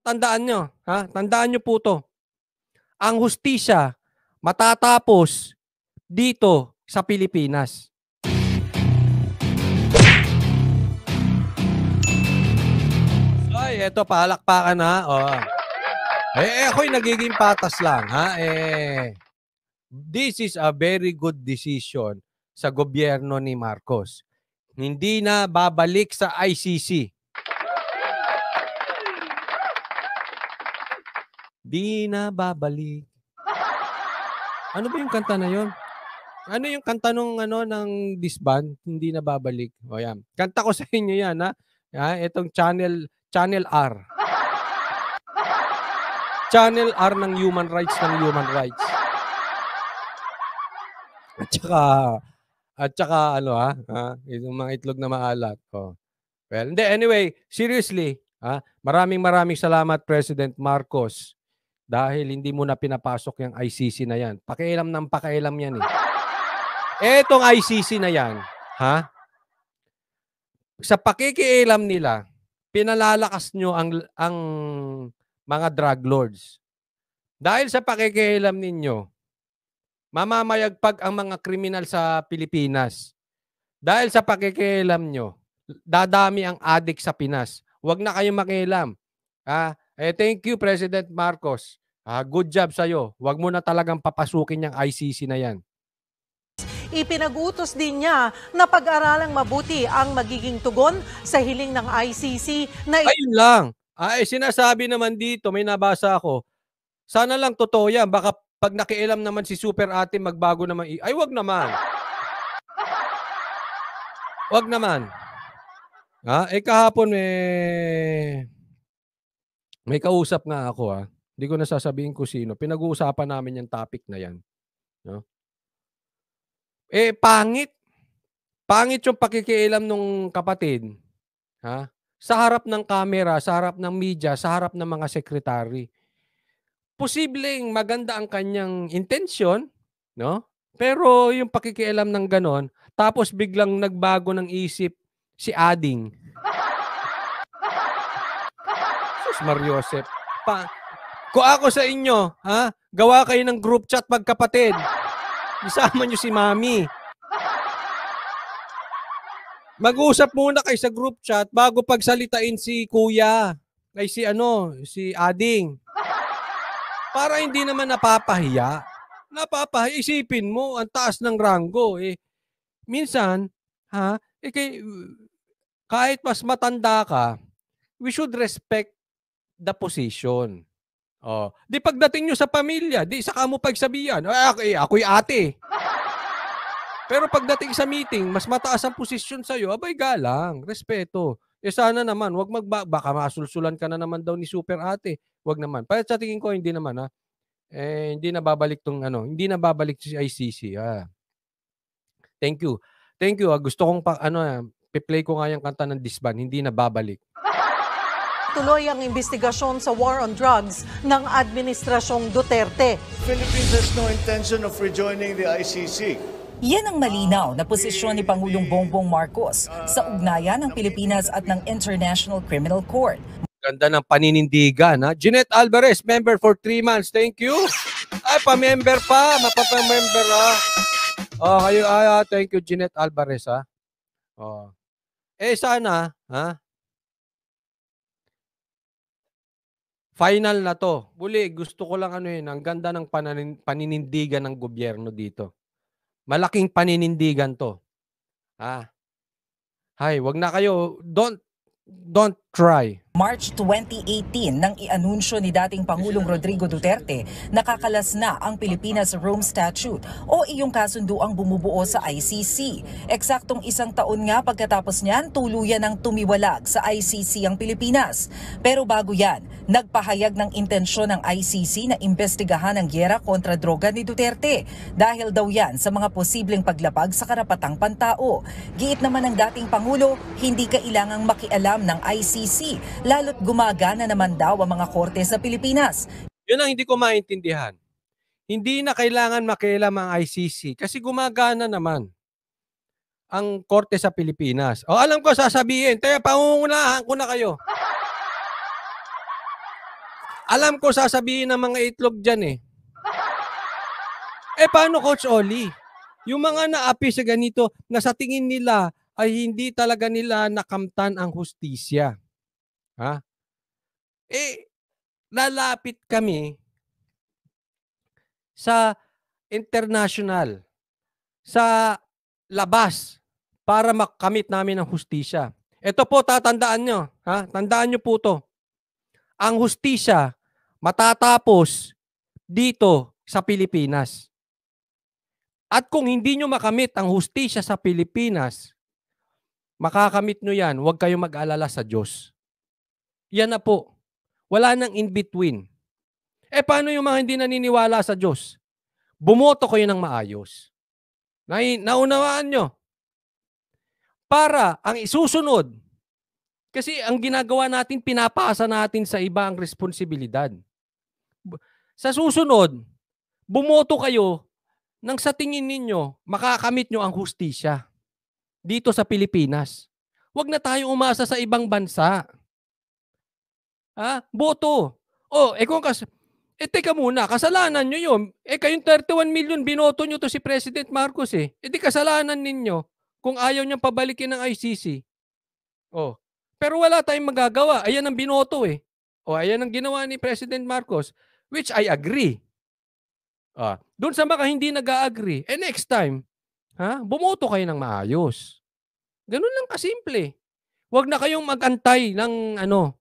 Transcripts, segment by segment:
Tandaan nyo, ha? Tandaan nyo po to. Ang hustisya matatapos dito sa Pilipinas. Ay, eto, palakpakan na. Oh. Eh, eh, ako'y nagiging patas lang, ha? Eh, this is a very good decision sa gobyerno ni Marcos. Hindi na babalik sa ICC Di na babalik. Ano ba yung kanta na yon? Ano yung kanta nung ano ng disband? Hindi na babalik. O yan. Kanta ko sa inyo yan ha. ha? Itong channel Channel R. Channel R ng human rights ng human rights. At saka at saka ano ha, ha? yung mga itlog na maalat. Oh. Well, hindi anyway, seriously, ha? Maraming maraming salamat President Marcos dahil hindi mo na pinapasok yung ICC na yan. Pakialam ng pakialam yan eh. Etong ICC na yan, ha? Sa pakikialam nila, pinalalakas nyo ang, ang mga drug lords. Dahil sa pakikialam ninyo, mamamayagpag ang mga kriminal sa Pilipinas. Dahil sa pakikialam nyo, dadami ang adik sa Pinas. Huwag na kayong makialam. Ha? Eh, thank you, President Marcos. Uh, good job sa'yo. Huwag mo na talagang papasukin yung ICC na yan. Ipinag-utos din niya na pag-aralang mabuti ang magiging tugon sa hiling ng ICC na... Ayun lang. Ay, ah, eh, sinasabi naman dito, may nabasa ako, sana lang totoo yan. Baka pag nakialam naman si Super Ate, magbago naman. Ay, wag naman. Wag naman. Ha? Ah, eh, kahapon eh, may kausap nga ako ha. Ah. Hindi ko nasasabihin ko sino. Pinag-uusapan namin yung topic na yan. No? Eh, pangit. Pangit yung pakikialam nung kapatid. Ha? Sa harap ng camera, sa harap ng media, sa harap ng mga sekretary. Posibleng maganda ang kanyang intention, no? Pero yung pakikialam ng ganon, tapos biglang nagbago ng isip si Ading. Mar Joseph. Pa, ko ako sa inyo, ha? Gawa kayo ng group chat magkapatid. Isama niyo si Mami. Mag-usap muna kayo sa group chat bago pagsalitain si Kuya. Ay si ano, si Ading. Para hindi naman napapahiya. Napapahiya. Isipin mo, ang taas ng ranggo. Eh, minsan, ha, eh, kay, kahit mas matanda ka, we should respect the position. Oh, di pagdating nyo sa pamilya, di saka mo pagsabihan, ah, eh, ako'y ate. Pero pagdating sa meeting, mas mataas ang posisyon sa'yo, abay galang, respeto. Eh sana naman, wag magba baka masulsulan ka na naman daw ni super ate. Wag naman. Para sa tingin ko, hindi naman ha. Ah. Eh, hindi na babalik tong ano, hindi na babalik si ICC. Ha? Ah. Thank you. Thank you. Ah. Gusto kong pa, ano, ah, pe-play ko nga yung kanta ng Disband, hindi na babalik tuloy ang investigasyon sa war on drugs ng Administrasyong Duterte. Philippines has no intention of rejoining the ICC. Yan ang malinaw na posisyon ni Pangulong Bongbong Marcos sa ugnayan ng Pilipinas at ng International Criminal Court. Ganda ng paninindigan. Ha? Jeanette Alvarez, member for 3 months. Thank you. Ay, pa-member pa. Mapapamember ha. Oh, kayo, ah, ah thank you Jeanette Alvarez ha. Oh. Eh sana, ha? Final na to. Buli, gusto ko lang ano yun, ang ganda ng panin paninindigan ng gobyerno dito. Malaking paninindigan to. Ah. Hay, wag na kayo. Don't don't try. March 2018 nang ianunsyo ni dating Pangulong Rodrigo Duterte nakakalas na ang Pilipinas Rome Statute o iyong kasunduang bumubuo sa ICC. Eksaktong isang taon nga pagkatapos niyan tuluyan ang tumiwalag sa ICC ang Pilipinas. Pero bago yan, nagpahayag ng intensyon ng ICC na imbestigahan ang gyera kontra droga ni Duterte dahil daw yan sa mga posibleng paglapag sa karapatang pantao. Giit naman ng dating Pangulo, hindi kailangang makialam ng ICC lalo't gumagana naman daw ang mga korte sa Pilipinas. Yun ang hindi ko maintindihan. Hindi na kailangan makialam ang ICC kasi gumagana naman ang korte sa Pilipinas. O alam ko sasabihin, tayo pangungunahan ko na kayo. Alam ko sasabihin ng mga itlog dyan eh. Eh paano Coach Oli? Yung mga naapi sa ganito na sa tingin nila ay hindi talaga nila nakamtan ang hustisya. Ha? Eh, lalapit kami sa international, sa labas, para makamit namin ang hustisya. Ito po, tatandaan nyo. Ha? Tandaan nyo po to. Ang hustisya matatapos dito sa Pilipinas. At kung hindi nyo makamit ang hustisya sa Pilipinas, makakamit nyo yan. Huwag kayong mag-alala sa Diyos. Yan na po. Wala nang in-between. Eh paano yung mga hindi naniniwala sa Diyos? Bumoto kayo ng maayos. Na, naunawaan nyo. Para ang isusunod, kasi ang ginagawa natin, pinapasa natin sa iba ang responsibilidad. Sa susunod, bumoto kayo nang sa tingin ninyo, makakamit nyo ang hustisya dito sa Pilipinas. Huwag na tayo umasa sa ibang bansa. Ha? Boto. Oh, eh kung kas Eh teka muna, kasalanan nyo yun. Eh kayong 31 million, binoto nyo to si President Marcos eh. Eh di kasalanan ninyo kung ayaw niyang pabalikin ng ICC. Oh. Pero wala tayong magagawa. Ayan ang binoto eh. O oh, ayan ang ginawa ni President Marcos, which I agree. Ah, doon sa mga hindi nag-agree, eh next time, ha? Bumoto kayo ng maayos. Ganun lang kasimple. Huwag na kayong magantay ng ano,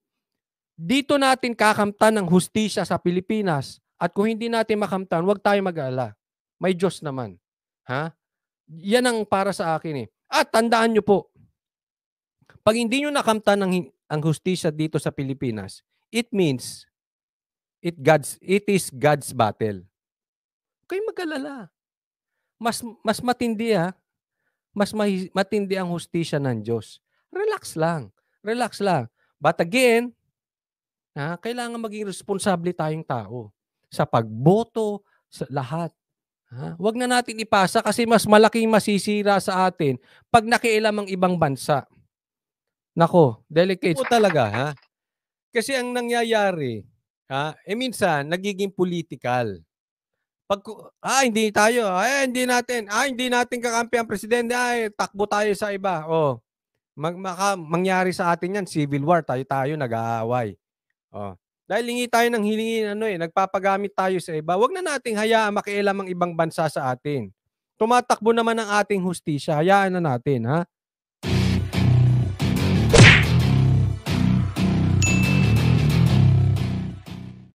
dito natin kakamtan ng hustisya sa Pilipinas. At kung hindi natin makamtan, huwag tayo mag-ala. May Diyos naman. Ha? Yan ang para sa akin eh. At tandaan nyo po, pag hindi nyo nakamtan ang, ang hustisya dito sa Pilipinas, it means it, God's, it is God's battle. Kayo mag-alala. Mas, mas matindi ha. Mas matindi ang hustisya ng Diyos. Relax lang. Relax lang. But again, Ha? Kailangan maging responsable tayong tao sa pagboto, sa lahat. Ha? Huwag na natin ipasa kasi mas malaking masisira sa atin pag nakialam ang ibang bansa. Nako, delicate. Oo talaga, ha? Kasi ang nangyayari, ha, eh minsan, nagiging political. Pag, ah, hindi tayo, ah, hindi natin, ah, hindi natin kakampi ang presidente, ah, eh, takbo tayo sa iba. Oh, mag, maka, mangyari sa atin yan, civil war, tayo-tayo nag-aaway. Oh. Dahil hingi tayo ng hilingi, ano eh, nagpapagamit tayo sa iba. Huwag na nating hayaan makialam ang ibang bansa sa atin. Tumatakbo naman ang ating hustisya. Hayaan na natin, ha?